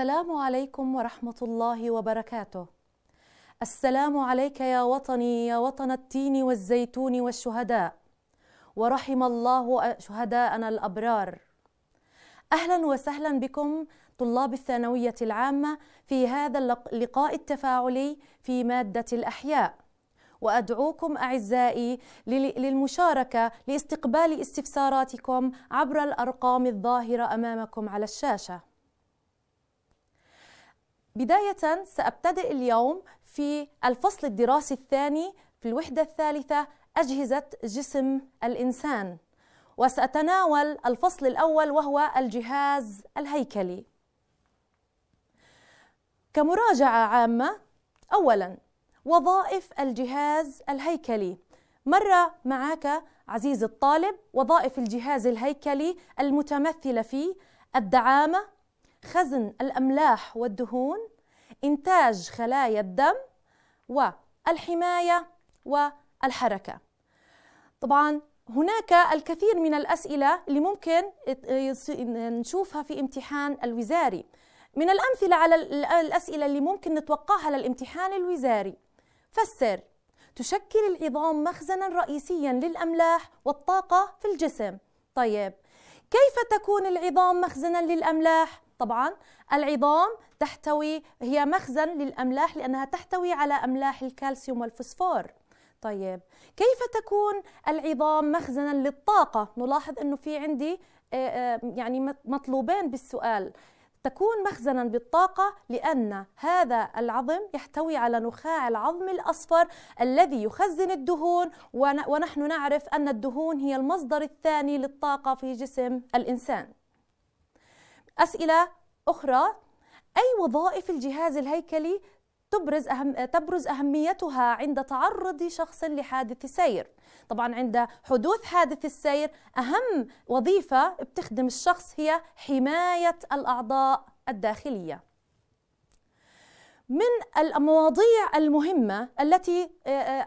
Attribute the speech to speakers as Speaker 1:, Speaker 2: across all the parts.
Speaker 1: السلام عليكم ورحمة الله وبركاته. السلام عليك يا وطني يا وطن التين والزيتون والشهداء. ورحم الله شهداءنا الأبرار. أهلا وسهلا بكم طلاب الثانوية العامة في هذا اللقاء التفاعلي في مادة الأحياء. وادعوكم اعزائي للمشاركه لاستقبال استفساراتكم عبر الارقام الظاهره امامكم على الشاشه بداية سأبتدئ اليوم في الفصل الدراسي الثاني في الوحدة الثالثة أجهزة جسم الإنسان وسأتناول الفصل الأول وهو الجهاز الهيكلي كمراجعة عامة أولا وظائف الجهاز الهيكلي مرة معك عزيزي الطالب وظائف الجهاز الهيكلي المتمثلة في الدعامة خزن الأملاح والدهون إنتاج خلايا الدم والحماية والحركة طبعا هناك الكثير من الأسئلة اللي ممكن نشوفها في امتحان الوزاري من الأمثلة على الأسئلة اللي ممكن نتوقعها للامتحان الوزاري فسر تشكل العظام مخزنا رئيسيا للأملاح والطاقة في الجسم طيب كيف تكون العظام مخزنا للأملاح؟ طبعا العظام تحتوي هي مخزن للأملاح لأنها تحتوي على أملاح الكالسيوم والفوسفور طيب كيف تكون العظام مخزنا للطاقة نلاحظ أنه في عندي آه، آه، يعني مطلوبين بالسؤال تكون مخزنا بالطاقة لأن هذا العظم يحتوي على نخاع العظم الأصفر الذي يخزن الدهون ونحن نعرف أن الدهون هي المصدر الثاني للطاقة في جسم الإنسان أسئلة أخرى أي وظائف الجهاز الهيكلي تبرز أهم تبرز أهميتها عند تعرض شخص لحادث سير طبعا عند حدوث حادث السير أهم وظيفة بتخدم الشخص هي حماية الأعضاء الداخلية من المواضيع المهمة التي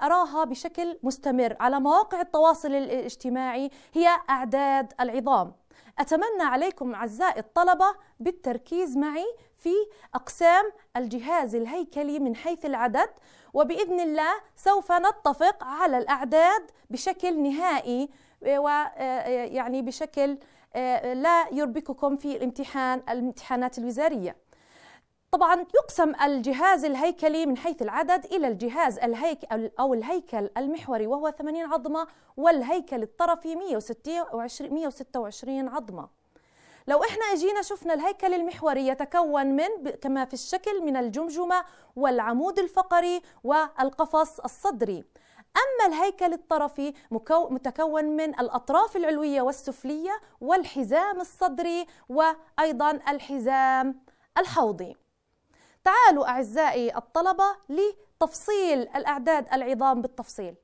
Speaker 1: أراها بشكل مستمر على مواقع التواصل الاجتماعي هي أعداد العظام أتمنى عليكم أعزائي الطلبة بالتركيز معي في أقسام الجهاز الهيكلي من حيث العدد وبإذن الله سوف نتفق على الأعداد بشكل نهائي ويعني آه، بشكل آه، لا يربككم في الامتحان الامتحانات الوزارية طبعا يقسم الجهاز الهيكلي من حيث العدد إلى الجهاز الهيكل أو الهيكل المحوري وهو 80 عظمة والهيكل الطرفي 126 عظمة لو احنا اجينا شفنا الهيكل المحوري يتكون من كما في الشكل من الجمجمة والعمود الفقري والقفص الصدري أما الهيكل الطرفي متكون من الأطراف العلوية والسفلية والحزام الصدري وأيضا الحزام الحوضي تعالوا أعزائي الطلبة لتفصيل الأعداد العظام بالتفصيل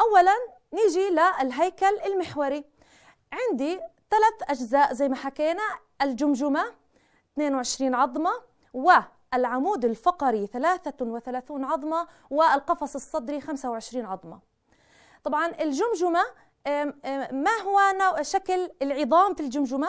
Speaker 1: أولا نيجي للهيكل المحوري عندي ثلاث أجزاء زي ما حكينا الجمجمة 22 عظمة والعمود الفقري 33 عظمة والقفص الصدري 25 عظمة طبعا الجمجمة ما هو شكل العظام في الجمجمة؟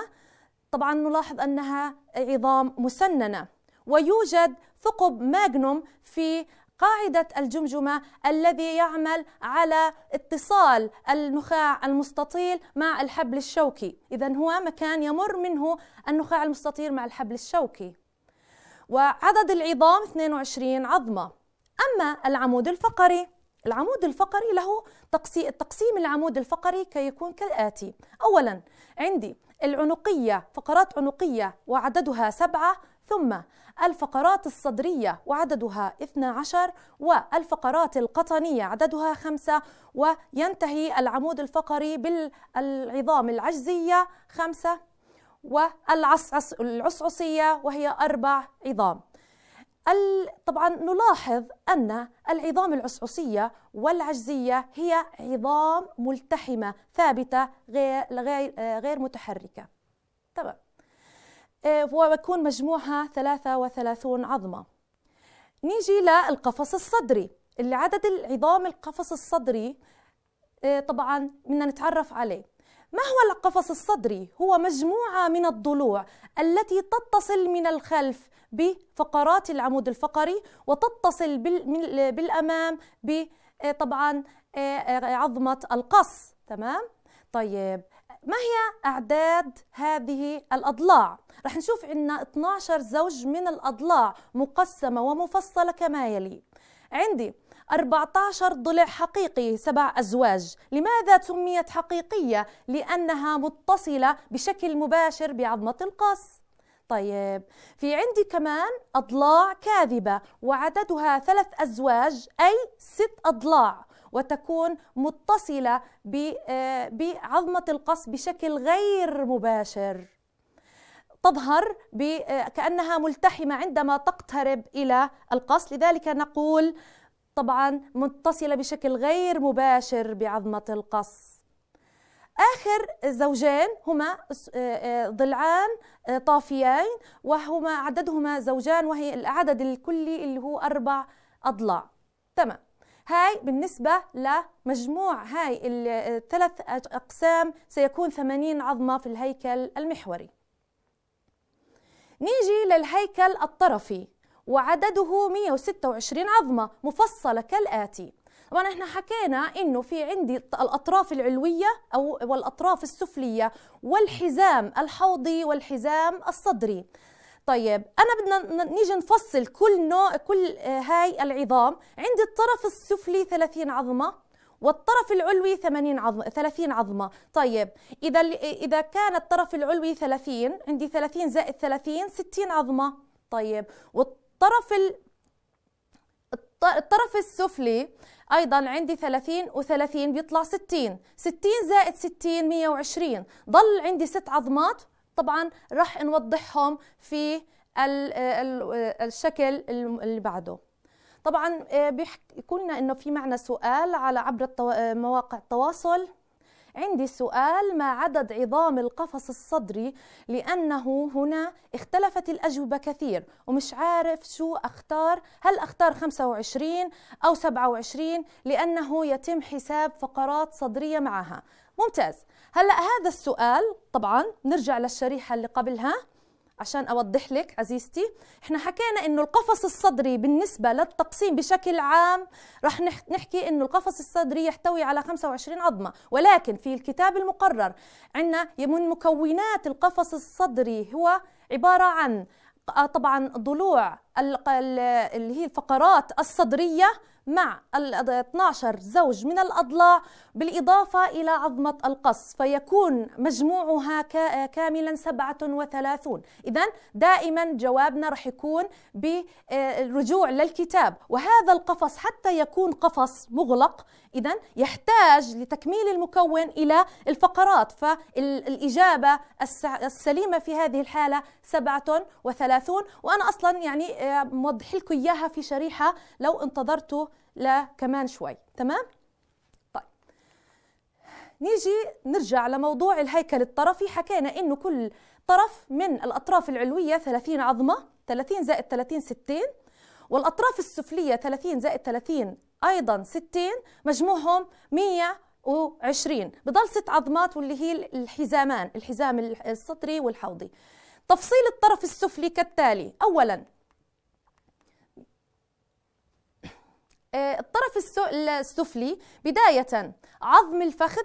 Speaker 1: طبعا نلاحظ أنها عظام مسننة ويوجد ثقب ماجنوم في قاعدة الجمجمة الذي يعمل على اتصال النخاع المستطيل مع الحبل الشوكي إذا هو مكان يمر منه النخاع المستطيل مع الحبل الشوكي وعدد العظام 22 عظمة أما العمود الفقري العمود الفقري له تقسيم العمود الفقري كي يكون كالآتي أولا عندي العنقية فقرات عنقية وعددها سبعة ثم الفقرات الصدرية وعددها 12 والفقرات القطنية عددها 5 وينتهي العمود الفقري بالعظام العجزية 5 والعصعصية وهي أربع عظام طبعا نلاحظ أن العظام العصعصية والعجزية هي عظام ملتحمة ثابتة غير, غير, غير متحركة تمام آه، وبكون مجموعها 33 عظمة نيجي للقفص الصدري اللي عدد العظام القفص الصدري آه، طبعا بدنا نتعرف عليه ما هو القفص الصدري؟ هو مجموعة من الضلوع التي تتصل من الخلف بفقرات العمود الفقري وتتصل بالأمام آه، طبعا عظمة القص تمام؟ طيب ما هي أعداد هذه الأضلاع؟ رح نشوف عندنا 12 زوج من الأضلاع مقسمة ومفصلة كما يلي عندي 14 ضلع حقيقي سبع أزواج لماذا سميت حقيقية؟ لأنها متصلة بشكل مباشر بعظمة القص طيب في عندي كمان أضلاع كاذبة وعددها ثلاث أزواج أي ست أضلاع وتكون متصلة آه، بعظمة القص بشكل غير مباشر تظهر آه، كأنها ملتحمة عندما تقترب إلى القص لذلك نقول طبعا متصلة بشكل غير مباشر بعظمة القص آخر زوجين هما آه، ضلعان طافيين وهما عددهما زوجان وهي العدد الكلي اللي هو أربع أضلاع تمام هاي بالنسبة لمجموع هاي الثلاث أقسام سيكون 80 عظمة في الهيكل المحوري نيجي للهيكل الطرفي وعدده 126 عظمة مفصلة كالآتي طبعا احنا حكينا انه في عندي الاطراف العلويه او والاطراف السفليه والحزام الحوضي والحزام الصدري طيب انا بدنا نيجي نفصل كل نوع كل آه، هاي العظام عند الطرف السفلي 30 عظمه والطرف العلوي 80 عظمه 30 عظمه طيب اذا اذا كان الطرف العلوي 30 عندي 30 زائد 30 60 عظمه طيب والطرف ال... الطرف السفلي ايضا عندي 30 و30 بيطلع 60 60 زائد 60 120 ضل عندي ست عظمات طبعا رح نوضحهم في آه، آه، الشكل اللي بعده طبعا آه، بيحكوا لنا انه في معنا سؤال على عبر مواقع التواصل عندي سؤال ما عدد عظام القفص الصدري لأنه هنا اختلفت الأجوبة كثير ومش عارف شو أختار هل أختار 25 أو 27 لأنه يتم حساب فقرات صدرية معها ممتاز هلا هذا السؤال طبعا نرجع للشريحه اللي قبلها عشان اوضح لك عزيزتي احنا حكينا انه القفص الصدري بالنسبه للتقسيم بشكل عام رح نحكي انه القفص الصدري يحتوي على 25 عظمه ولكن في الكتاب المقرر عندنا من مكونات القفص الصدري هو عباره عن آه، طبعا ضلوع اللي هي الفقرات الصدريه مع 12 زوج من الأضلاع بالإضافة إلى عظمة القص فيكون مجموعها كاملا 37 إذا دائما جوابنا رح يكون بالرجوع للكتاب وهذا القفص حتى يكون قفص مغلق إذا يحتاج لتكميل المكون إلى الفقرات فالإجابة السليمة في هذه الحالة 37 وأنا أصلا يعني آه، موضح لكم إياها في شريحة لو انتظرتوا لكمان شوي تمام طيب نيجي نرجع لموضوع الهيكل الطرفي حكينا انه كل طرف من الاطراف العلويه 30 عظمه 30 زائد 30 60 والاطراف السفليه 30 زائد 30 ايضا 60 مجموعهم 120 بضل ست عظمات واللي هي الحزامان الحزام السطري والحوضي تفصيل الطرف السفلي كالتالي اولا آه، الطرف السفلي بداية عظم الفخذ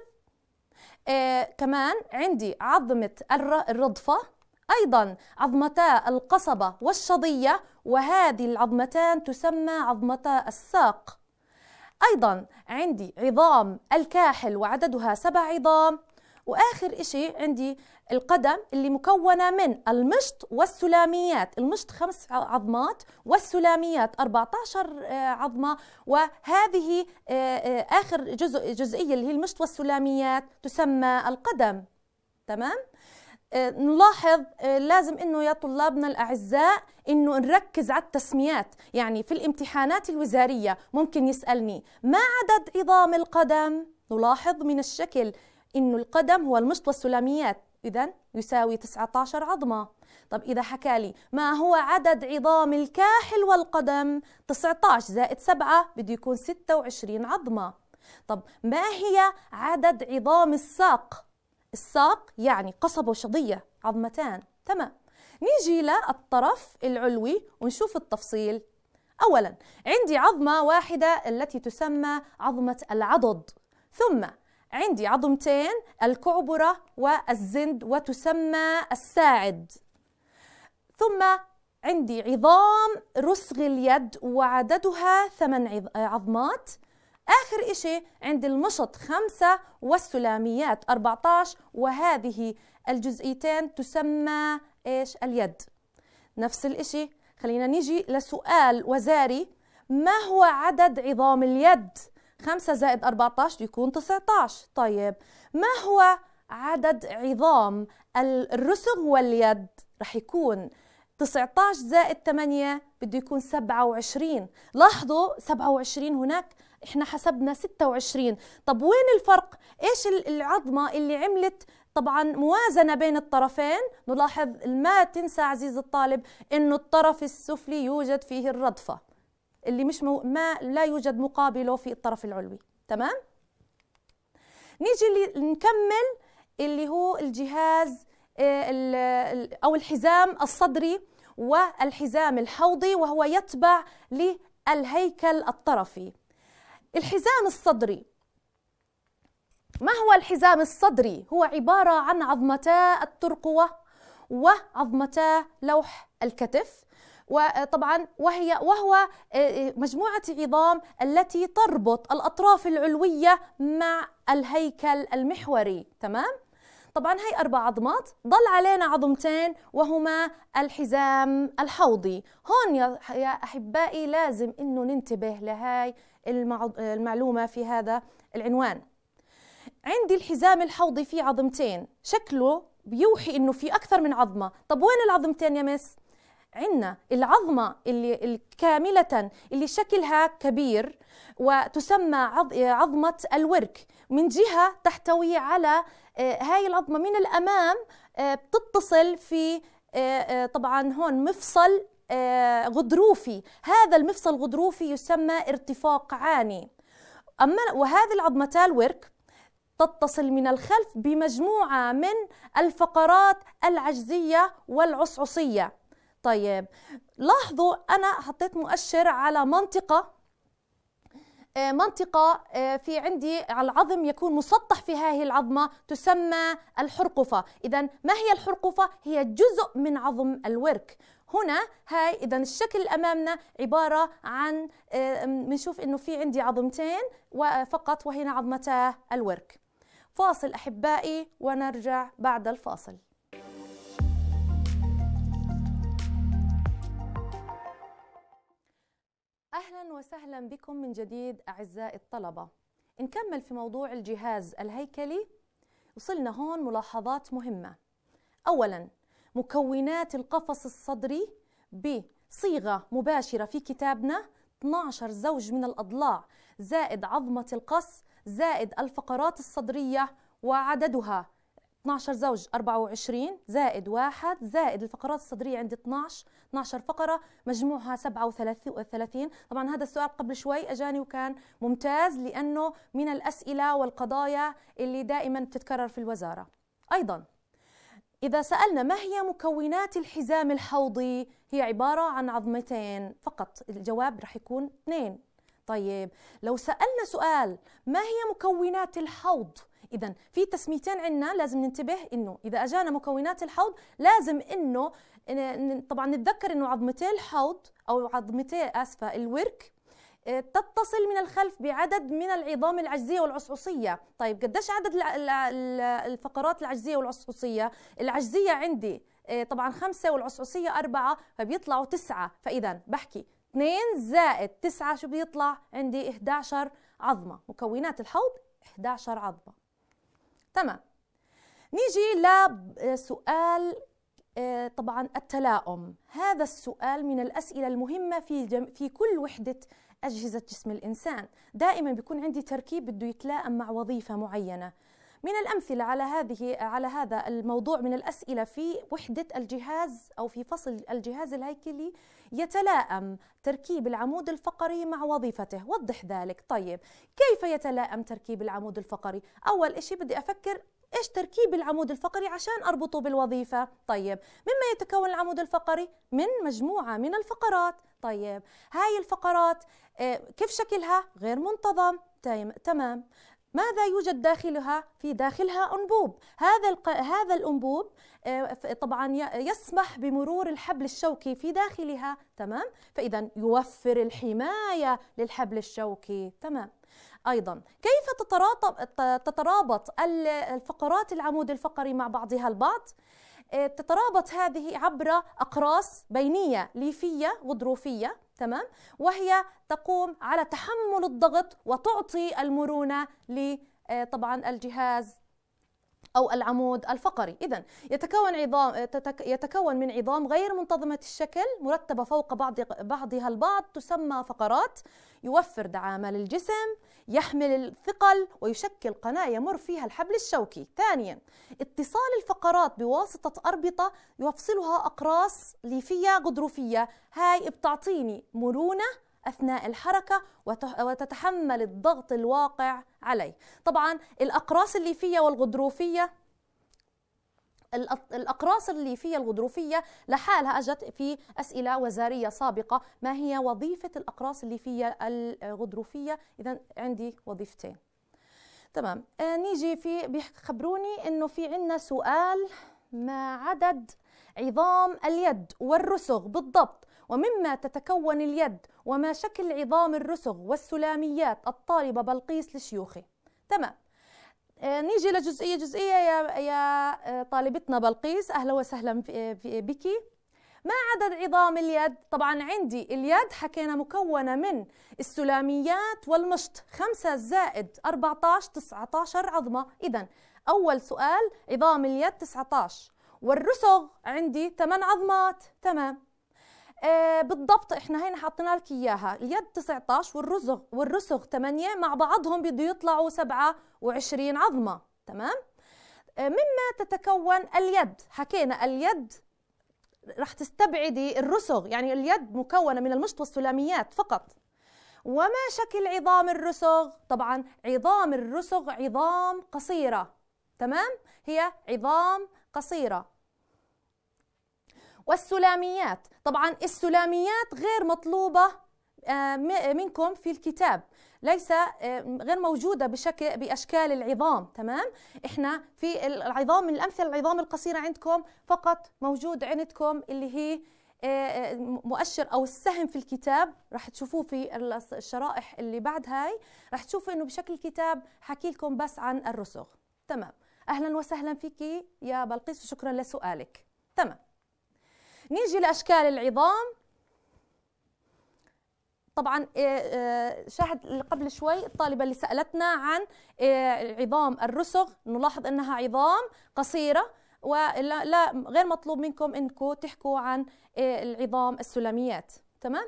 Speaker 1: آه، كمان عندي عظمة الرضفة أيضا عظمتا القصبة والشظية وهذه العظمتان تسمى عظمتا الساق أيضا عندي عظام الكاحل وعددها سبع عظام وآخر إشي عندي القدم اللي مكونة من المشط والسلاميات المشط خمس عظمات والسلاميات 14 آه، عظمة وهذه آه، آه، آخر جزء جزئية اللي هي المشط والسلاميات تسمى القدم تمام؟ نلاحظ لازم انه يا طلابنا الاعزاء انه نركز على التسميات يعني في الامتحانات الوزاريه ممكن يسالني ما عدد عظام القدم نلاحظ من الشكل انه القدم هو المشط والسلاميات إذا يساوي 19 عظمة طب إذا حكى لي ما هو عدد عظام الكاحل والقدم 19 زائد 7 بده يكون 26 عظمة طب ما هي عدد عظام الساق الساق يعني قصبة وشظية عظمتان تمام نيجي للطرف العلوي ونشوف التفصيل أولا عندي عظمة واحدة التي تسمى عظمة العضد ثم عندي عظمتين الكعبرة والزند وتسمى الساعد ثم عندي عظام رسغ اليد وعددها ثمان عظمات آخر إشي عندي المشط خمسة والسلاميات 14 وهذه الجزئيتين تسمى إيش اليد نفس الإشي خلينا نيجي لسؤال وزاري ما هو عدد عظام اليد؟ 5 زائد 14 بيكون 19 طيب ما هو عدد عظام الرسغ واليد رح يكون 19 زائد 8 بده يكون 27 لاحظوا 27 هناك احنا حسبنا 26 طب وين الفرق ايش العظمه اللي عملت طبعا موازنه بين الطرفين نلاحظ ما تنسى عزيزي الطالب انه الطرف السفلي يوجد فيه الردفه اللي مش مو ما لا يوجد مقابله في الطرف العلوي تمام نيجي نكمل اللي هو الجهاز آه، او الحزام الصدري والحزام الحوضي وهو يتبع للهيكل الطرفي الحزام الصدري ما هو الحزام الصدري هو عباره عن عظمتا الترقوه وعظمتا لوح الكتف وطبعا وهي وهو آه، آه، مجموعة عظام التي تربط الأطراف العلوية مع الهيكل المحوري تمام؟ طبعا هي أربع عظمات ضل علينا عظمتين وهما الحزام الحوضي هون يا أحبائي لازم أنه ننتبه لهاي المعلومة في هذا العنوان عندي الحزام الحوضي فيه عظمتين شكله بيوحي انه في اكثر من عظمه طب وين العظمتين يا مس عندنا العظمة اللي كاملة اللي شكلها كبير وتسمى عظمة الورك من جهة تحتوي على آه، هاي العظمة من الأمام آه، بتتصل في آه، طبعا هون مفصل غضروفي هذا المفصل الغضروفي يسمى ارتفاق عاني أما وهذه العظمتا الورك تتصل من الخلف بمجموعة من الفقرات العجزية والعصعصية طيب لاحظوا أنا حطيت مؤشر على منطقة آه، منطقة آه، في عندي العظم يكون مسطح في هذه العظمة تسمى الحرقفة إذا ما هي الحرقفة؟ هي جزء من عظم الورك هنا هاي إذا الشكل أمامنا عبارة عن آه، بنشوف إنه في عندي عظمتين فقط وهنا عظمتا الورك فاصل أحبائي ونرجع بعد الفاصل أهلا وسهلا بكم من جديد أعزائي الطلبة نكمل في موضوع الجهاز الهيكلي وصلنا هون ملاحظات مهمة أولا مكونات القفص الصدري بصيغة مباشرة في كتابنا 12 زوج من الأضلاع زائد عظمة القص زائد الفقرات الصدرية وعددها 12 زوج 24 زائد 1 زائد الفقرات الصدرية عندي 12 12 فقرة مجموعها 37 طبعا هذا السؤال قبل شوي أجاني وكان ممتاز لأنه من الأسئلة والقضايا اللي دائما بتتكرر في الوزارة أيضا إذا سألنا ما هي مكونات الحزام الحوضي هي عبارة عن عظمتين فقط الجواب رح يكون اثنين طيب لو سألنا سؤال ما هي مكونات الحوض اذا في تسميتين عندنا لازم ننتبه انه اذا اجانا مكونات الحوض لازم انه طبعا نتذكر انه عظمتي الحوض او عظمتي اسفه الورك آه، تتصل من الخلف بعدد من العظام العجزية والعصعصية طيب قديش عدد الفقرات العجزية والعصعصية العجزية عندي آه، طبعا خمسة والعصعصية أربعة فبيطلعوا تسعة فإذا بحكي 2 زائد 9 شو بيطلع عندي 11 عظمة مكونات الحوض 11 عظمة تمام نيجي لسؤال آه، طبعا التلاؤم هذا السؤال من الأسئلة المهمة في, جم... في كل وحدة أجهزة جسم الإنسان دائما بيكون عندي تركيب بده يتلاءم مع وظيفة معينة من الأمثلة على هذه على هذا الموضوع من الأسئلة في وحدة الجهاز أو في فصل الجهاز الهيكلي يتلائم تركيب العمود الفقري مع وظيفته وضح ذلك طيب كيف يتلائم تركيب العمود الفقري أول شيء بدي أفكر ايش تركيب العمود الفقري عشان اربطه بالوظيفه طيب مما يتكون العمود الفقري من مجموعه من الفقرات طيب هاي الفقرات آه، كيف شكلها غير منتظم تمام ماذا يوجد داخلها في داخلها انبوب هذا هذا الانبوب آه، طبعا يسمح بمرور الحبل الشوكي في داخلها تمام فاذا يوفر الحمايه للحبل الشوكي تمام ايضا كيف تترابط الفقرات العمود الفقري مع بعضها البعض آه، تترابط هذه عبر اقراص بينيه ليفيه وظروفيه تمام وهي تقوم على تحمل الضغط وتعطي المرونه لطبعا آه، طبعا الجهاز أو العمود الفقري إذا يتكون عظام يتكون من عظام غير منتظمة الشكل مرتبة فوق بعض بعضها البعض تسمى فقرات يوفر دعامة للجسم يحمل الثقل ويشكل قناة يمر فيها الحبل الشوكي ثانيا اتصال الفقرات بواسطة أربطة يفصلها أقراص ليفية غضروفية هاي بتعطيني مرونة اثناء الحركه وتتحمل الضغط الواقع عليه طبعا الاقراص الليفيه والغضروفيه الأقراص اللي فيها الغضروفية لحالها أجت في أسئلة وزارية سابقة ما هي وظيفة الأقراص اللي فيها الغضروفية إذا عندي وظيفتين تمام آه نيجي في بيخبروني انه في عندنا سؤال ما عدد عظام اليد والرسغ بالضبط ومما تتكون اليد وما شكل عظام الرسغ والسلاميات الطالبه بلقيس لشيوخي تمام آه، نيجي لجزئية جزئية يا يا آه، طالبتنا بلقيس أهلا وسهلا آه، بك ما عدد عظام اليد؟ طبعا عندي اليد حكينا مكونة من السلاميات والمشط 5 زائد 14 19 عظمة إذا أول سؤال عظام اليد 19 والرسغ عندي 8 عظمات تمام آه بالضبط احنا هنا حطينا لك اياها اليد 19 والرسغ والرسغ 8 مع بعضهم بده يطلعوا 27 عظمه تمام آه مما تتكون اليد حكينا اليد رح تستبعدي الرسغ يعني اليد مكونه من المشط والسلاميات فقط وما شكل عظام الرسغ طبعا عظام الرسغ عظام قصيره تمام هي عظام قصيره والسلاميات طبعا السلاميات غير مطلوبة آه، آه، منكم في الكتاب ليس آه، غير موجودة بشكل بأشكال العظام تمام إحنا في العظام من الأمثلة العظام القصيرة عندكم فقط موجود عندكم اللي هي مؤشر او السهم في الكتاب رح تشوفوه في الشرائح اللي بعد هاي رح تشوفوا انه بشكل الكتاب حكي لكم بس عن الرسغ تمام اهلا وسهلا فيكي يا بلقيس وشكرا لسؤالك تمام نيجي لأشكال العظام طبعا إيه، إيه، شاهد قبل شوي الطالبة اللي سألتنا عن إيه، عظام الرسغ نلاحظ أنها عظام قصيرة ولا لا غير مطلوب منكم أنكم تحكوا عن العظام السلميات تمام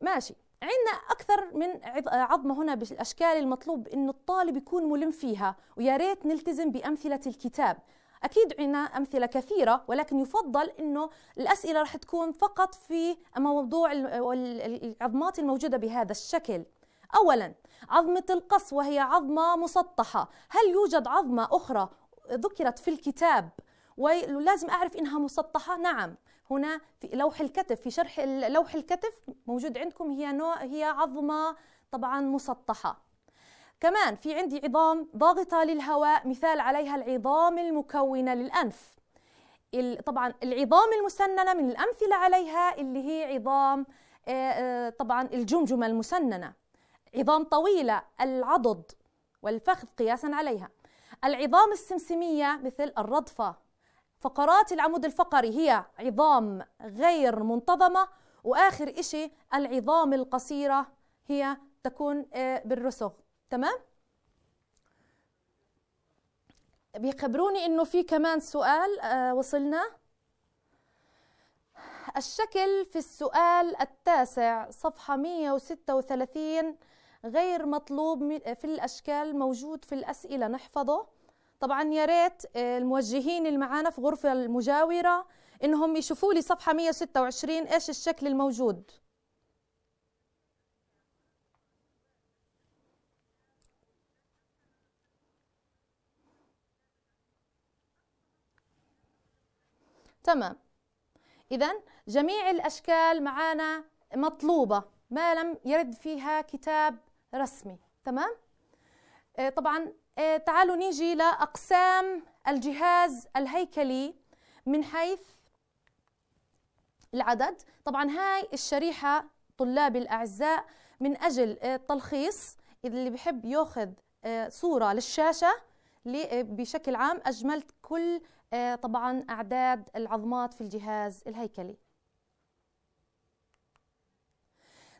Speaker 1: ماشي عندنا أكثر من عظمة هنا بالأشكال المطلوب انه الطالب يكون ملم فيها ويا ريت نلتزم بأمثلة الكتاب اكيد عنا امثله كثيره ولكن يفضل انه الاسئله رح تكون فقط في موضوع العظمات الموجوده بهذا الشكل اولا عظمه القص وهي عظمه مسطحه هل يوجد عظمه اخرى ذكرت في الكتاب ولازم اعرف انها مسطحه نعم هنا في لوح الكتف في شرح لوح الكتف موجود عندكم هي نوع هي عظمه طبعا مسطحه كمان في عندي عظام ضاغطة للهواء مثال عليها العظام المكونة للأنف طبعا العظام المسننة من الأمثلة عليها اللي هي عظام آه، آه، طبعا الجمجمة المسننة عظام طويلة العضد والفخذ قياسا عليها العظام السمسمية مثل الرضفة فقرات العمود الفقري هي عظام غير منتظمة وآخر إشي العظام القصيرة هي تكون آه، بالرسغ تمام بيخبروني انه في كمان سؤال آه وصلنا الشكل في السؤال التاسع صفحة 136 غير مطلوب آه، في الأشكال موجود في الأسئلة نحفظه طبعا يا ريت آه، الموجهين اللي معانا في غرفة المجاورة إنهم يشوفوا لي صفحة 126 إيش الشكل الموجود تمام إذا جميع الأشكال معانا مطلوبة ما لم يرد فيها كتاب رسمي تمام آه، طبعا آه، تعالوا نيجي لأقسام الجهاز الهيكلي من حيث العدد طبعا هاي الشريحة طلابي الأعزاء من أجل آه، التلخيص اللي بحب ياخذ صورة للشاشة بشكل عام أجملت كل آه، طبعا أعداد العظمات في الجهاز الهيكلي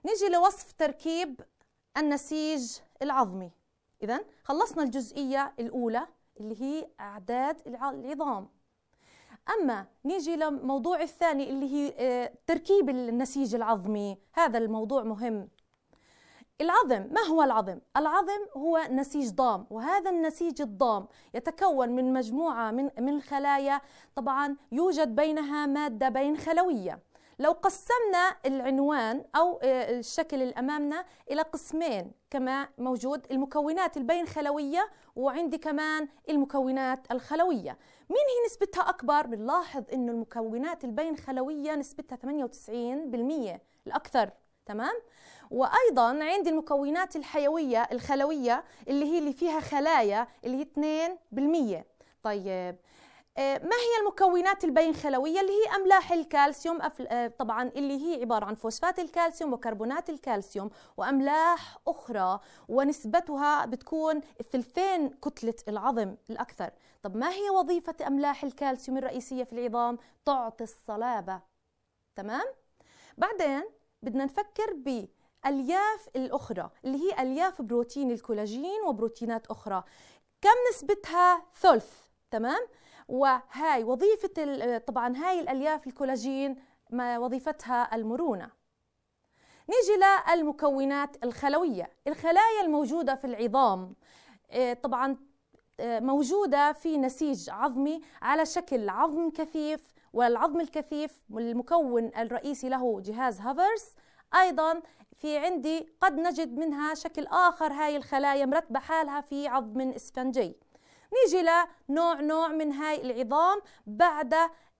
Speaker 1: نيجي لوصف تركيب النسيج العظمي إذا خلصنا الجزئية الأولى اللي هي أعداد العظام أما نيجي للموضوع الثاني اللي هي آه، تركيب النسيج العظمي هذا الموضوع مهم العظم ما هو العظم؟ العظم هو نسيج ضام وهذا النسيج الضام يتكون من مجموعة من من الخلايا طبعا يوجد بينها مادة بين خلوية لو قسمنا العنوان أو آه، الشكل اللي أمامنا إلى قسمين كما موجود المكونات البين خلوية وعندي كمان المكونات الخلوية مين هي نسبتها أكبر؟ بنلاحظ أن المكونات البين خلوية نسبتها 98% الأكثر تمام؟ وايضا عندي المكونات الحيويه الخلويه اللي هي اللي فيها خلايا اللي هي 2% طيب آه، ما هي المكونات البين خلوية اللي هي أملاح الكالسيوم آه، طبعا اللي هي عبارة عن فوسفات الكالسيوم وكربونات الكالسيوم وأملاح أخرى ونسبتها بتكون ثلثين كتلة العظم الأكثر طب ما هي وظيفة أملاح الكالسيوم الرئيسية في العظام؟ تعطي الصلابة تمام؟ بعدين بدنا نفكر ب الياف الاخرى اللي هي الياف بروتين الكولاجين وبروتينات اخرى كم نسبتها ثلث تمام وهاي وظيفه طبعا هاي الالياف الكولاجين ما وظيفتها المرونه نيجي للمكونات الخلويه الخلايا الموجوده في العظام آه، طبعا آه، موجوده في نسيج عظمي على شكل عظم كثيف والعظم الكثيف المكون الرئيسي له جهاز هافرز ايضا في عندي قد نجد منها شكل آخر هاي الخلايا مرتبة حالها في عظم إسفنجي نيجي لنوع نوع من هاي العظام بعد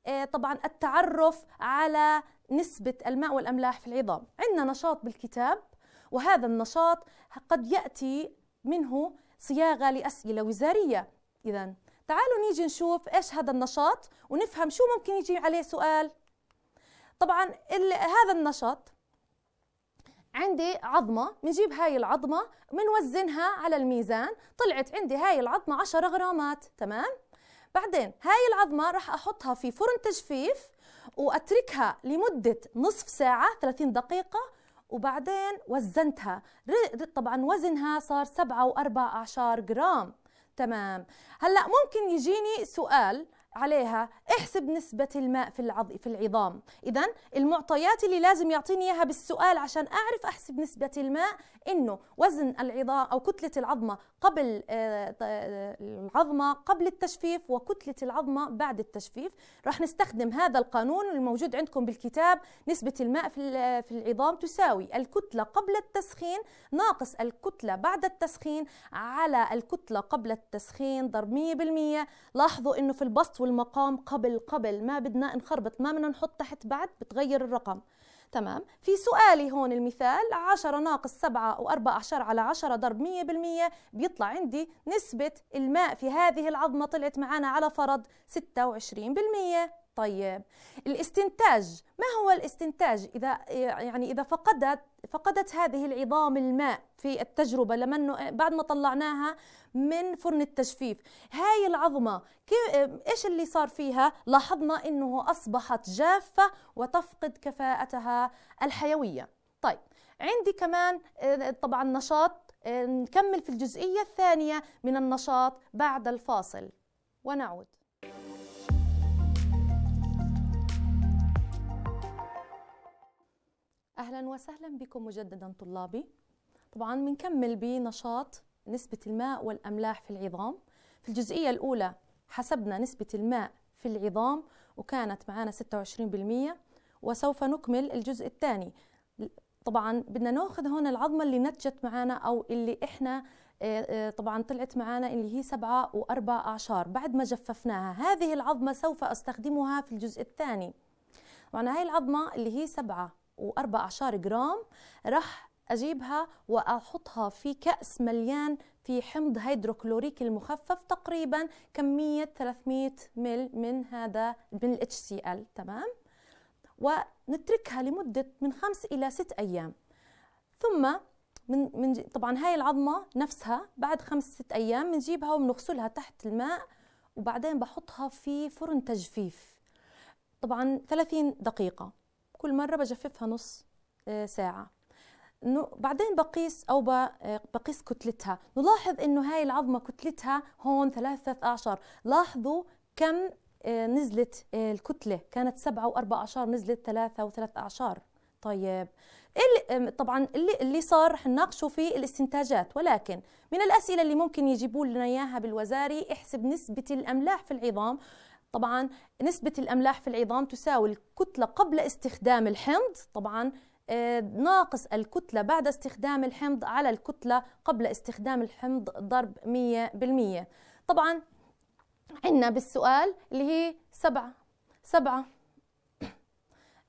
Speaker 1: آه، طبعا التعرف على نسبة الماء والأملاح في العظام عندنا نشاط بالكتاب وهذا النشاط قد يأتي منه صياغة لأسئلة وزارية إذا تعالوا نيجي نشوف إيش هذا النشاط ونفهم شو ممكن يجي عليه سؤال طبعا هذا النشاط عندي عظمة بنجيب هاي العظمة بنوزنها على الميزان طلعت عندي هاي العظمة 10 غرامات تمام بعدين هاي العظمة راح أحطها في فرن تجفيف وأتركها لمدة نصف ساعة 30 دقيقة وبعدين وزنتها طبعا وزنها صار سبعة وأربع أعشار جرام تمام هلأ ممكن يجيني سؤال عليها احسب نسبة الماء في العظ في العظام إذا المعطيات اللي لازم يعطيني إياها بالسؤال عشان أعرف أحسب نسبة الماء إنه وزن العظام أو كتلة العظمة قبل آه، العظمة قبل التجفيف وكتلة العظمة بعد التجفيف راح نستخدم هذا القانون الموجود عندكم بالكتاب نسبة الماء في في العظام تساوي الكتلة قبل التسخين ناقص الكتلة بعد التسخين على الكتلة قبل التسخين ضرب 100% لاحظوا إنه في البسط والمقام قبل قبل ما بدنا نخربط ما بدنا نحط تحت بعد بتغير الرقم تمام في سؤالي هون المثال 10 ناقص 7 و4 أعشار على 10 ضرب 100% بيطلع عندي نسبة الماء في هذه العظمة طلعت معنا على فرض 26% طيب الاستنتاج ما هو الاستنتاج اذا يعني اذا فقدت فقدت هذه العظام الماء في التجربه لما بعد ما طلعناها من فرن التجفيف هاي العظمه ايش اللي صار فيها لاحظنا انه اصبحت جافه وتفقد كفاءتها الحيويه طيب عندي كمان طبعا نشاط نكمل في الجزئيه الثانيه من النشاط بعد الفاصل ونعود اهلا وسهلا بكم مجددا طلابي طبعا بنكمل بنشاط نسبه الماء والاملاح في العظام في الجزئيه الاولى حسبنا نسبه الماء في العظام وكانت معنا 26% وسوف نكمل الجزء الثاني طبعا بدنا ناخذ هون العظمه اللي نتجت معنا او اللي احنا آه، آه، طبعا طلعت معنا اللي هي سبعة وأربع أعشار بعد ما جففناها هذه العظمة سوف أستخدمها في الجزء الثاني طبعا هاي العظمة اللي هي سبعة و14 جرام راح اجيبها واحطها في كاس مليان في حمض هيدروكلوريك المخفف تقريبا كميه 300 مل من هذا من الاتش سي ال تمام ونتركها لمده من خمس الى ست ايام ثم من, من طبعا هاي العظمه نفسها بعد خمس ست ايام بنجيبها وبنغسلها تحت الماء وبعدين بحطها في فرن تجفيف طبعا 30 دقيقه كل مرة بجففها نص آه، ساعة بعدين بقيس أو آه، بقيس كتلتها نلاحظ أنه هاي العظمة كتلتها هون 13 لاحظوا كم آه، نزلت الكتلة كانت 7 و4 أعشار نزلت 3 و3 أعشار طيب اللي طبعا اللي اللي صار رح نناقشه في الاستنتاجات ولكن من الاسئله اللي ممكن يجيبوا لنا اياها بالوزاري احسب نسبه الاملاح في العظام طبعا نسبة الأملاح في العظام تساوي الكتلة قبل استخدام الحمض طبعا آه، ناقص الكتلة بعد استخدام الحمض على الكتلة قبل استخدام الحمض ضرب 100% طبعا عندنا بالسؤال اللي هي سبعة سبعة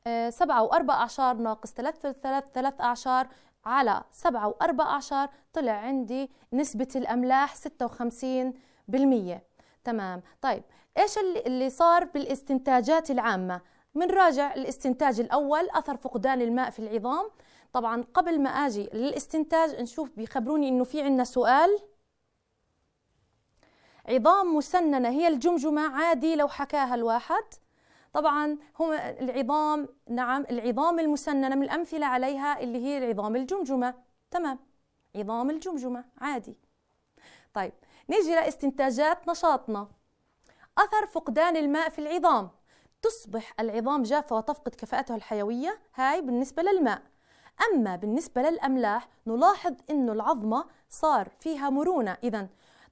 Speaker 1: آه، سبعة وأربع أعشار ناقص ثلاث ثلاث ثلاث أعشار على سبعة وأربع أعشار طلع عندي نسبة الأملاح ستة وخمسين بالمية تمام طيب ايش اللي صار بالاستنتاجات العامه بنراجع الاستنتاج الاول اثر فقدان الماء في العظام طبعا قبل ما اجي للاستنتاج نشوف بيخبروني انه في عندنا سؤال عظام مسننه هي الجمجمه عادي لو حكاها الواحد طبعا هم العظام نعم العظام المسننه من الامثله عليها اللي هي العظام الجمجمه تمام عظام الجمجمه عادي طيب نيجي لاستنتاجات نشاطنا أثر فقدان الماء في العظام تصبح العظام جافة وتفقد كفاءتها الحيوية هاي بالنسبة للماء أما بالنسبة للأملاح نلاحظ أنه العظمة صار فيها مرونة إذا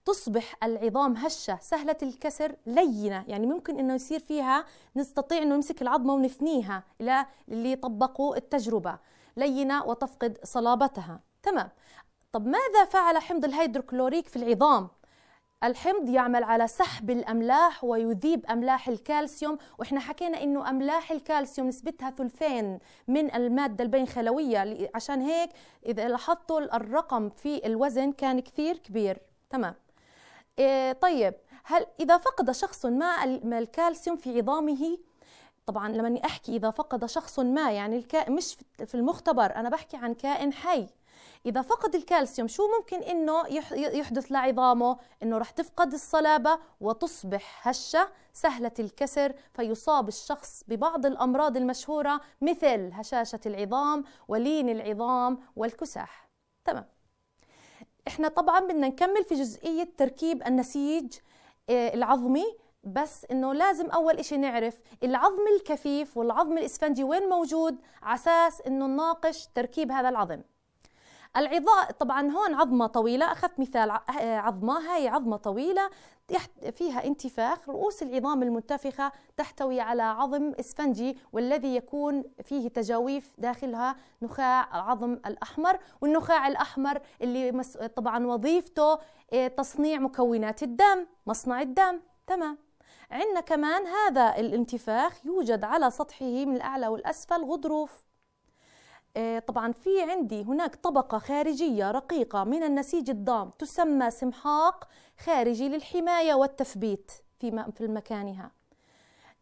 Speaker 1: تصبح العظام هشة سهلة الكسر لينة يعني ممكن أنه يصير فيها نستطيع أنه نمسك العظمة ونثنيها إلى اللي طبقوا التجربة لينة وتفقد صلابتها تمام طب ماذا فعل حمض الهيدروكلوريك في العظام الحمض يعمل على سحب الأملاح ويذيب أملاح الكالسيوم وإحنا حكينا إنه أملاح الكالسيوم نسبتها ثلثين من المادة البنخلوية عشان هيك إذا لاحظتوا الرقم في الوزن كان كثير كبير تمام إيه طيب هل إذا فقد شخص ما الكالسيوم في عظامه طبعا لما أحكي إذا فقد شخص ما يعني الكائن مش في المختبر أنا بحكي عن كائن حي اذا فقد الكالسيوم شو ممكن انه يحدث لعظامه انه رح تفقد الصلابه وتصبح هشه سهله الكسر فيصاب الشخص ببعض الامراض المشهوره مثل هشاشه العظام ولين العظام والكساح تمام احنا طبعا بدنا نكمل في جزئيه تركيب النسيج آه، العظمي بس انه لازم اول اشي نعرف العظم الكثيف والعظم الاسفنجي وين موجود عساس انه نناقش تركيب هذا العظم العظاء طبعا هون عظمة طويلة أخذت مثال آه، عظمة هاي عظمة طويلة فيها انتفاخ رؤوس العظام المنتفخة تحتوي على عظم اسفنجي والذي يكون فيه تجاويف داخلها نخاع العظم الأحمر والنخاع الأحمر اللي طبعا وظيفته آه، تصنيع مكونات الدم مصنع الدم تمام عندنا كمان هذا الانتفاخ يوجد على سطحه من الأعلى والأسفل غضروف آه، طبعا في عندي هناك طبقة خارجية رقيقة من النسيج الضام تسمى سمحاق خارجي للحماية والتثبيت في في مكانها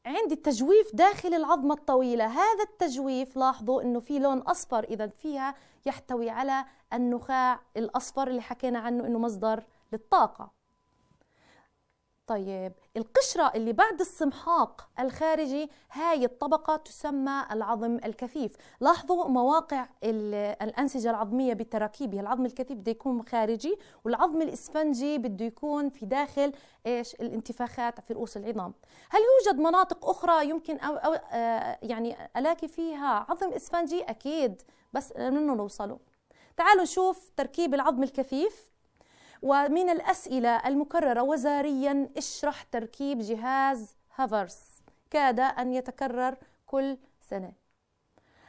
Speaker 1: عندي التجويف داخل العظمة الطويلة هذا التجويف لاحظوا أنه في لون أصفر إذا فيها يحتوي على النخاع الأصفر اللي حكينا عنه أنه مصدر للطاقة طيب القشرة اللي بعد السمحاق الخارجي هاي الطبقة تسمى العظم الكثيف لاحظوا مواقع الأنسجة العظمية بتراكيبها العظم الكثيف بده يكون خارجي والعظم الإسفنجي بده يكون في داخل إيش الانتفاخات في رؤوس العظام هل يوجد مناطق أخرى يمكن أو, أو آه، يعني ألاقي فيها عظم إسفنجي أكيد بس منه نوصله تعالوا نشوف تركيب العظم الكثيف ومن الأسئلة المكررة وزاريا اشرح تركيب جهاز هافرس كاد أن يتكرر كل سنة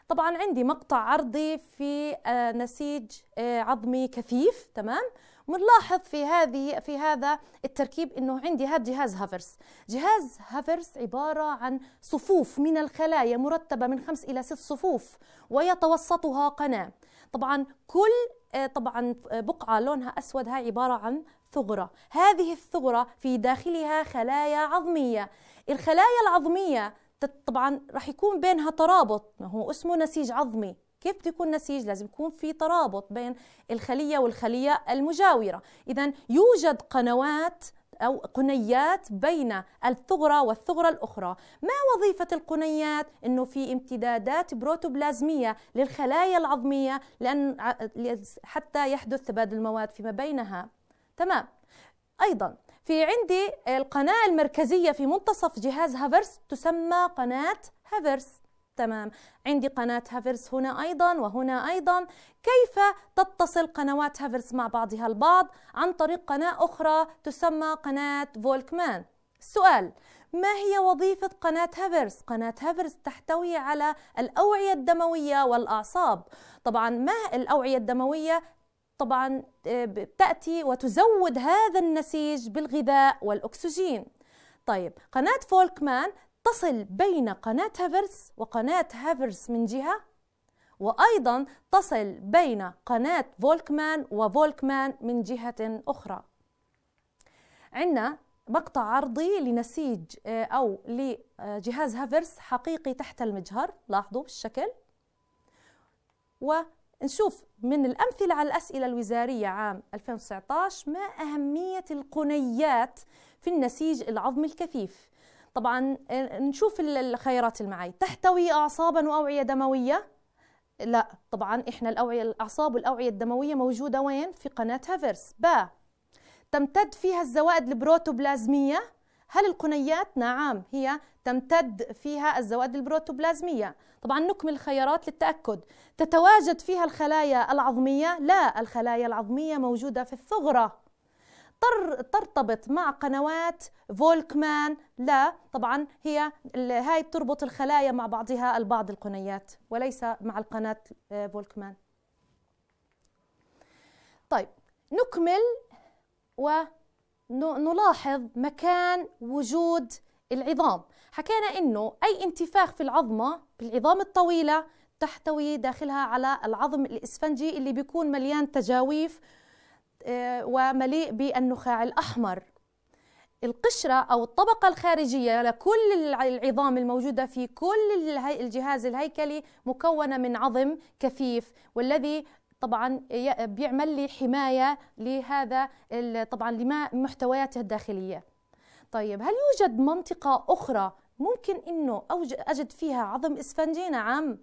Speaker 1: طبعا عندي مقطع عرضي في آه، نسيج آه، عظمي كثيف تمام بنلاحظ في هذه في هذا التركيب انه عندي هذا جهاز هافرس جهاز هافرس عباره عن صفوف من الخلايا مرتبه من خمس الى ست صفوف ويتوسطها قناه طبعا كل آه، طبعا آه، بقعة لونها أسود هاي عبارة عن ثغرة هذه الثغرة في داخلها خلايا عظمية الخلايا العظمية طبعا رح يكون بينها ترابط ما هو اسمه نسيج عظمي كيف بده يكون نسيج لازم يكون في ترابط بين الخلية والخلية المجاورة إذا يوجد قنوات أو قنيات بين الثغرة والثغرة الأخرى ما وظيفة القنيات؟ أنه في امتدادات بروتوبلازمية للخلايا العظمية لأن حتى يحدث تبادل المواد فيما بينها تمام أيضا في عندي القناة المركزية في منتصف جهاز هافرس تسمى قناة هافرس تمام عندي قناة هافرس هنا أيضا وهنا أيضا كيف تتصل قنوات هافرس مع بعضها البعض عن طريق قناة أخرى تسمى قناة فولكمان السؤال ما هي وظيفة قناة هافرس؟ قناة هافرس تحتوي على الأوعية الدموية والأعصاب طبعا ما الأوعية الدموية؟ طبعا آه، تأتي وتزود هذا النسيج بالغذاء والأكسجين طيب قناة فولكمان تصل بين قناة هافرس وقناة هافرس من جهة وأيضا تصل بين قناة فولكمان وفولكمان من جهة أخرى عندنا مقطع عرضي لنسيج آه، أو لجهاز هافرس حقيقي تحت المجهر لاحظوا بالشكل ونشوف من الأمثلة على الأسئلة الوزارية عام 2019 ما أهمية القنيات في النسيج العظمي الكثيف طبعا آه، نشوف الخيارات المعي تحتوي أعصابا وأوعية دموية لا طبعا إحنا الأوعية الأعصاب والأوعية الدموية موجودة وين في قناة هافرس با تمتد فيها الزوائد البروتوبلازمية هل القنيات؟ نعم هي تمتد فيها الزوائد البروتوبلازمية طبعا نكمل الخيارات للتأكد تتواجد فيها الخلايا العظمية؟ لا الخلايا العظمية موجودة في الثغرة اضطر ترتبط مع قنوات فولكمان لا طبعا هي هاي بتربط الخلايا مع بعضها البعض القنيات وليس مع القناة آه، فولكمان طيب نكمل ونلاحظ مكان وجود العظام حكينا انه اي انتفاخ في العظمه بالعظام الطويله تحتوي داخلها على العظم الاسفنجي اللي بيكون مليان تجاويف آه، ومليء بالنخاع الأحمر القشرة أو الطبقة الخارجية لكل العظام الموجودة في كل الجهاز الهيكلي مكونة من عظم كثيف والذي طبعا بيعمل لي حماية لهذا طبعا لما محتوياته الداخلية طيب هل يوجد منطقة أخرى ممكن إنه أجد فيها عظم إسفنجي؟ نعم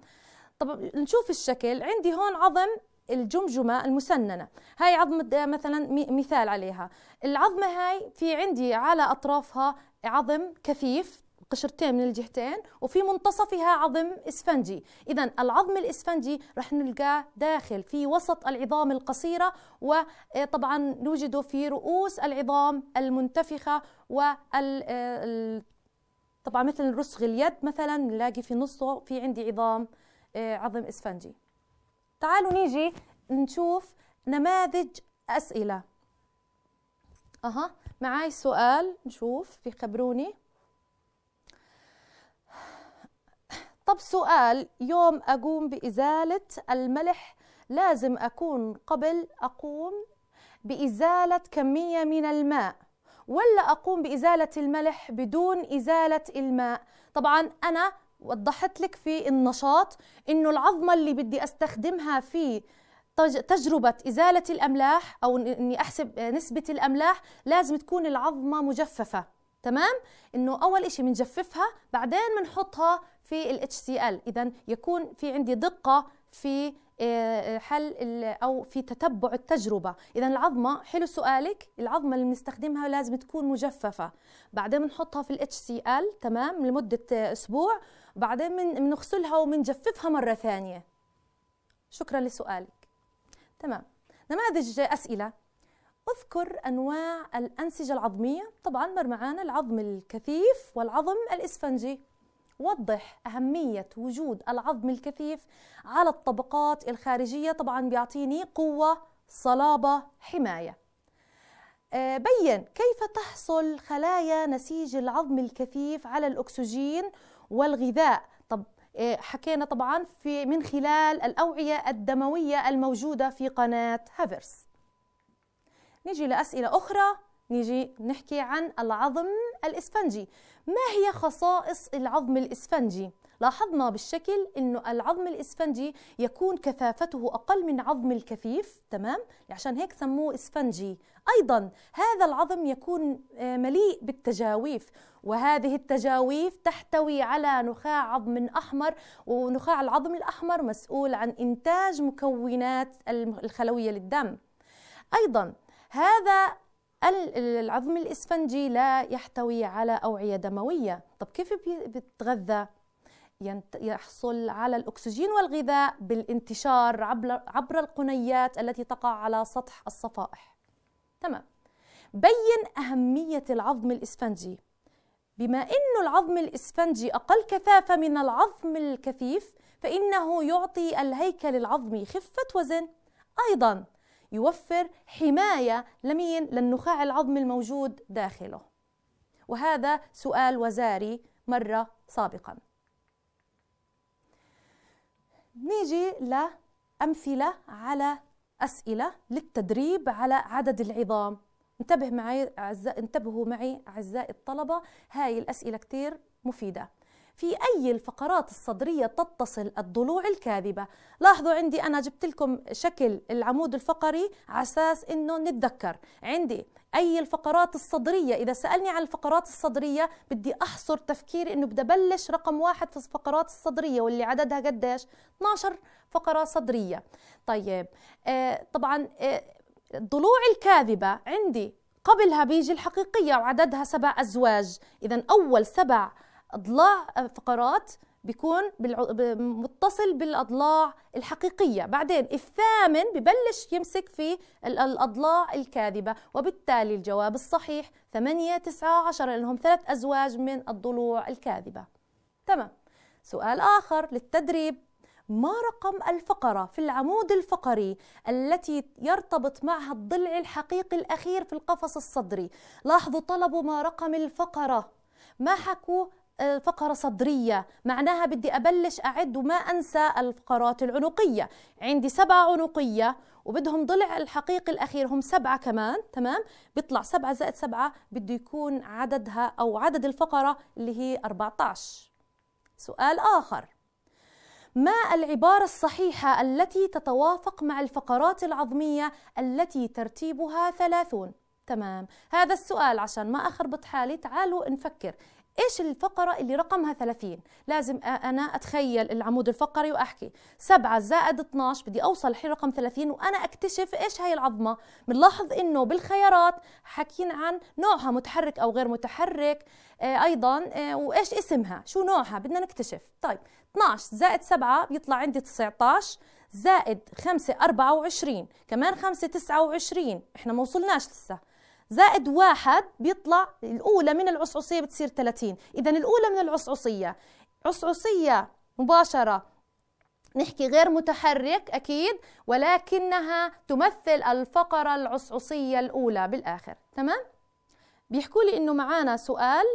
Speaker 1: طب نشوف الشكل عندي هون عظم الجمجمة المسننة هاي عظمة مثلا مثال عليها العظمة هاي في عندي على أطرافها عظم كثيف قشرتين من الجهتين وفي منتصفها عظم اسفنجي اذا العظم الاسفنجي رح نلقاه داخل في وسط العظام القصيره وطبعا إيه، نوجده في رؤوس العظام المنتفخه وال طبعا مثل رسغ اليد مثلا نلاقي في نصه في عندي عظام إيه، عظم اسفنجي تعالوا نيجي نشوف نماذج أسئلة أها معاي سؤال نشوف بيخبروني طب سؤال يوم أقوم بإزالة الملح لازم أكون قبل أقوم بإزالة كمية من الماء ولا أقوم بإزالة الملح بدون إزالة الماء طبعا أنا وضحت لك في النشاط انه العظمه اللي بدي استخدمها في تجربة إزالة الأملاح أو إني أحسب نسبة الأملاح لازم تكون العظمة مجففة تمام؟ إنه أول إشي بنجففها بعدين بنحطها في ال HCl إذا يكون في عندي دقة في آه، آه، حل أو في تتبع التجربة إذا العظمة حلو سؤالك العظمة اللي بنستخدمها لازم تكون مجففة بعدين بنحطها في ال HCl تمام لمدة أسبوع بعدين من بنغسلها وبنجففها مرة ثانية شكرا لسؤالك تمام نماذج أسئلة اذكر أنواع الأنسجة العظمية طبعا مر معانا العظم الكثيف والعظم الإسفنجي وضح أهمية وجود العظم الكثيف على الطبقات الخارجية طبعا بيعطيني قوة صلابة حماية آه، بين كيف تحصل خلايا نسيج العظم الكثيف على الأكسجين والغذاء طب آه، حكينا طبعا في من خلال الأوعية الدموية الموجودة في قناة هافرس نيجي لأسئلة أخرى نيجي نحكي عن العظم الإسفنجي ما هي خصائص العظم الإسفنجي؟ لاحظنا بالشكل انه العظم الاسفنجي يكون كثافته اقل من عظم الكثيف تمام عشان هيك سموه اسفنجي ايضا هذا العظم يكون آه، مليء بالتجاويف وهذه التجاويف تحتوي على نخاع عظم احمر ونخاع العظم الاحمر مسؤول عن انتاج مكونات الخلويه للدم ايضا هذا العظم الاسفنجي لا يحتوي على اوعيه دمويه طب كيف بيتغذى يحصل على الأكسجين والغذاء بالانتشار عبر القنيات التي تقع على سطح الصفائح تمام بين أهمية العظم الإسفنجي بما أن العظم الإسفنجي أقل كثافة من العظم الكثيف فإنه يعطي الهيكل العظمي خفة وزن أيضا يوفر حماية لمين للنخاع العظمي الموجود داخله وهذا سؤال وزاري مرة سابقاً نيجي لأمثلة على أسئلة للتدريب على عدد العظام انتبه معي أعزاء انتبهوا معي أعزائي الطلبة هاي الأسئلة كتير مفيدة في أي الفقرات الصدرية تتصل الضلوع الكاذبة لاحظوا عندي أنا جبت لكم شكل العمود الفقري على أساس أنه نتذكر عندي أي الفقرات الصدرية إذا سألني عن الفقرات الصدرية بدي أحصر تفكيري أنه بدي أبلش رقم واحد في الفقرات الصدرية واللي عددها قديش 12 فقرة صدرية طيب آه طبعا آه الضلوع الكاذبة عندي قبلها بيجي الحقيقية وعددها سبع أزواج إذا أول سبع اضلاع فقرات بيكون متصل بالاضلاع الحقيقيه بعدين الثامن ببلش يمسك في الاضلاع الكاذبه وبالتالي الجواب الصحيح 8 9 10 لانهم ثلاث ازواج من الضلوع الكاذبه تمام سؤال اخر للتدريب ما رقم الفقرة في العمود الفقري التي يرتبط معها الضلع الحقيقي الأخير في القفص الصدري لاحظوا طلبوا ما رقم الفقرة ما حكوا فقرة صدرية معناها بدي أبلش أعد وما أنسى الفقرات العنقية عندي سبعة عنقية وبدهم ضلع الحقيقي الأخير هم سبعة كمان تمام بيطلع سبعة زائد سبعة بده يكون عددها أو عدد الفقرة اللي هي 14 سؤال آخر ما العبارة الصحيحة التي تتوافق مع الفقرات العظمية التي ترتيبها ثلاثون؟ تمام هذا السؤال عشان ما أخربط حالي تعالوا نفكر ايش الفقره اللي رقمها 30 لازم انا اتخيل العمود الفقري واحكي 7 زائد 12 بدي اوصل حي رقم 30 وانا اكتشف ايش هي العظمه بنلاحظ انه بالخيارات حكينا عن نوعها متحرك او غير متحرك آه ايضا آه وايش اسمها شو نوعها بدنا نكتشف طيب 12 زائد 7 بيطلع عندي 19 زائد 5 24 كمان 5 29 احنا ما وصلناش لسه زائد واحد بيطلع الأولى من العصعصية بتصير 30 إذا الأولى من العصعصية عصعصية مباشرة نحكي غير متحرك أكيد ولكنها تمثل الفقرة العصعصية الأولى بالآخر تمام؟ بيحكوا لي إنه معانا سؤال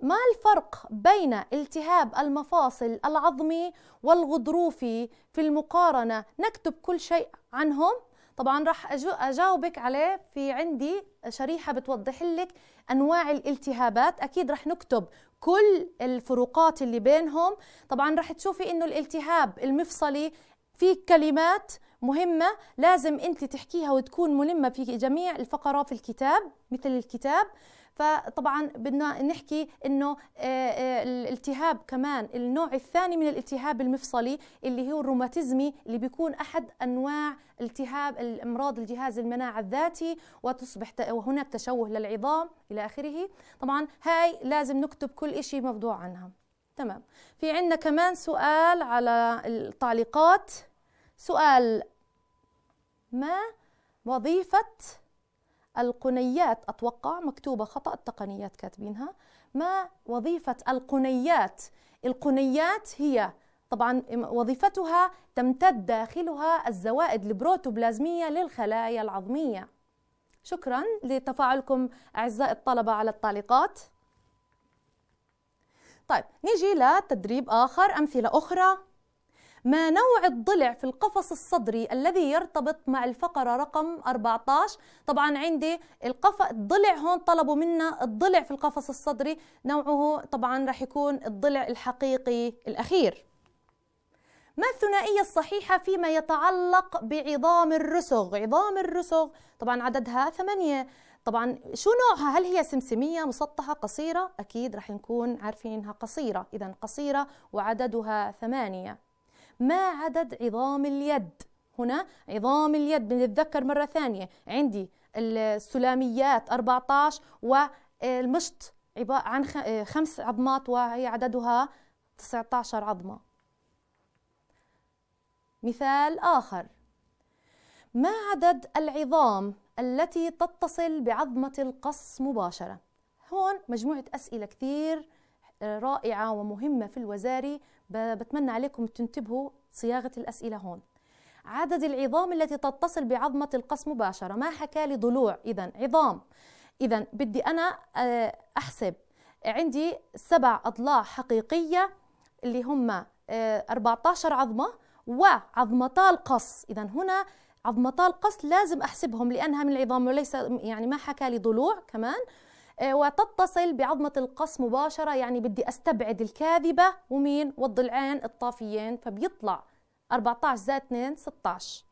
Speaker 1: ما الفرق بين التهاب المفاصل العظمي والغضروفي في المقارنة نكتب كل شيء عنهم طبعا راح اجاوبك عليه في عندي شريحه بتوضح لك انواع الالتهابات اكيد راح نكتب كل الفروقات اللي بينهم طبعا راح تشوفي انه الالتهاب المفصلي في كلمات مهمة لازم أنت تحكيها وتكون ملمة في جميع الفقرات في الكتاب مثل الكتاب فطبعا بدنا نحكي انه آه، آه، الالتهاب كمان النوع الثاني من الالتهاب المفصلي اللي هو الروماتيزمي اللي بيكون احد انواع التهاب الامراض الجهاز المناعه الذاتي وتصبح وهناك تشوه للعظام الى اخره طبعا هاي لازم نكتب كل شيء موضوع عنها تمام في عندنا كمان سؤال على التعليقات سؤال ما وظيفه القنيات أتوقع مكتوبة خطأ التقنيات كاتبينها ما وظيفة القنيات القنيات هي طبعا وظيفتها تمتد داخلها الزوائد البروتوبلازمية للخلايا العظمية شكرا لتفاعلكم أعزائي الطلبة على التعليقات طيب نيجي لتدريب آخر أمثلة أخرى ما نوع الضلع في القفص الصدري الذي يرتبط مع الفقرة رقم 14 طبعا عندي القف... الضلع هون طلبوا منا الضلع في القفص الصدري نوعه طبعا رح يكون الضلع الحقيقي الأخير ما الثنائية الصحيحة فيما يتعلق بعظام الرسغ عظام الرسغ طبعا عددها ثمانية طبعا شو نوعها هل هي سمسمية مسطحة قصيرة أكيد رح نكون عارفينها قصيرة إذا قصيرة وعددها ثمانية ما عدد عظام اليد هنا عظام اليد بنتذكر مرة ثانية عندي السلاميات 14 والمشط عن خمس عظمات وهي عددها 19 عظمة مثال آخر ما عدد العظام التي تتصل بعظمة القص مباشرة؟ هون مجموعة أسئلة كثير رائعة ومهمة في الوزاري بتمنى عليكم تنتبهوا صياغة الأسئلة هون عدد العظام التي تتصل بعظمة القص مباشرة ما حكى لي ضلوع إذا عظام إذا بدي أنا آه، أحسب عندي سبع أضلاع حقيقية اللي هم 14 آه، عظمة وعظمتا القص إذا هنا عظمتا القص لازم أحسبهم لأنها من العظام وليس يعني ما حكى لي ضلوع كمان آه، وتتصل بعظمة القص مباشرة يعني بدي أستبعد الكاذبة ومين والضلعين الطافيين فبيطلع 14 زائد 2 16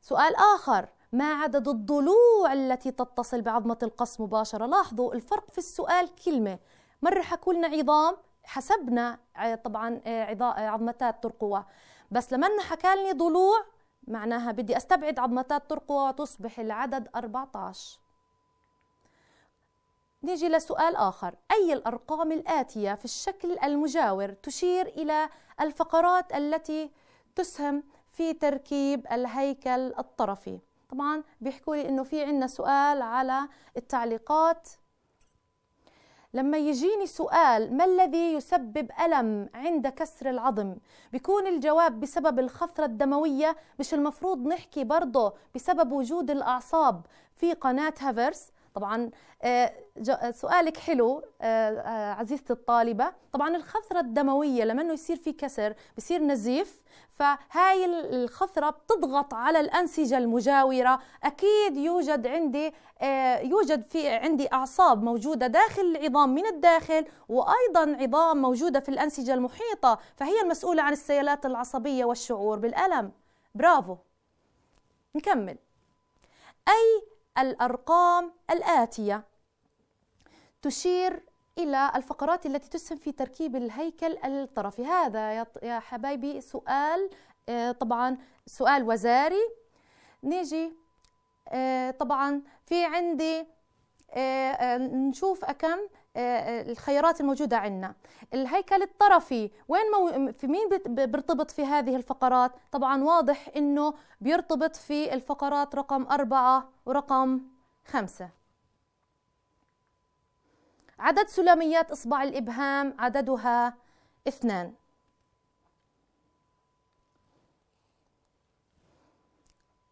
Speaker 1: سؤال آخر ما عدد الضلوع التي تتصل بعظمة القص مباشرة لاحظوا الفرق في السؤال كلمة مرة حكوا لنا عظام حسبنا آه، طبعا آه، عظمتات ترقوة بس لما حكى لي ضلوع معناها بدي استبعد عظمتات ترقوة وتصبح العدد 14 نيجي لسؤال آخر أي الأرقام الآتية في الشكل المجاور تشير إلى الفقرات التي تسهم في تركيب الهيكل الطرفي طبعا بيحكوا لي انه في عندنا سؤال على التعليقات لما يجيني سؤال ما الذي يسبب ألم عند كسر العظم بيكون الجواب بسبب الخثرة الدموية مش المفروض نحكي برضه بسبب وجود الأعصاب في قناة هافرس طبعا آه، آه، سؤالك حلو آه، عزيزتي الطالبة طبعا الخثرة الدموية لما انه يصير في كسر بصير نزيف فهاي الخثرة بتضغط على الأنسجة المجاورة أكيد يوجد عندي يوجد في عندي أعصاب موجودة داخل العظام من الداخل وأيضا عظام موجودة في الأنسجة المحيطة فهي المسؤولة عن السيالات العصبية والشعور بالألم برافو نكمل أي الأرقام الآتية تشير إلى الفقرات التي تسهم في تركيب الهيكل الطرفي هذا يا حبايبي سؤال آه، طبعا سؤال وزاري نيجي آه، طبعا في عندي آه، نشوف كم آه، آه، الخيارات الموجودة عندنا الهيكل الطرفي وين مو... في مين بيرتبط في هذه الفقرات طبعا واضح انه بيرتبط في الفقرات رقم أربعة ورقم خمسة عدد سلاميات إصبع الإبهام عددها اثنان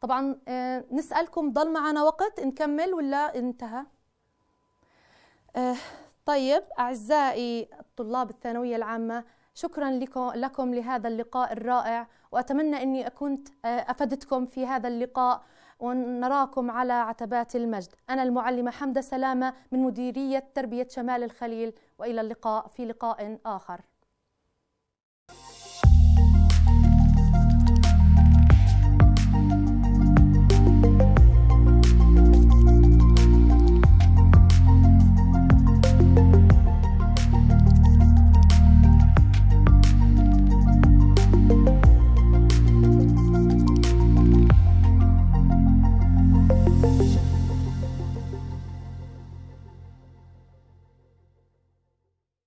Speaker 1: طبعا آه، نسألكم ضل معنا وقت نكمل ولا انتهى؟ طيب أعزائي الطلاب الثانوية العامة شكرا لكم لهذا اللقاء الرائع وأتمنى أني كنت آه، أفدتكم في هذا اللقاء ونراكم على عتبات المجد أنا المعلمة حمدة سلامة من مديرية تربية شمال الخليل وإلى اللقاء في لقاء آخر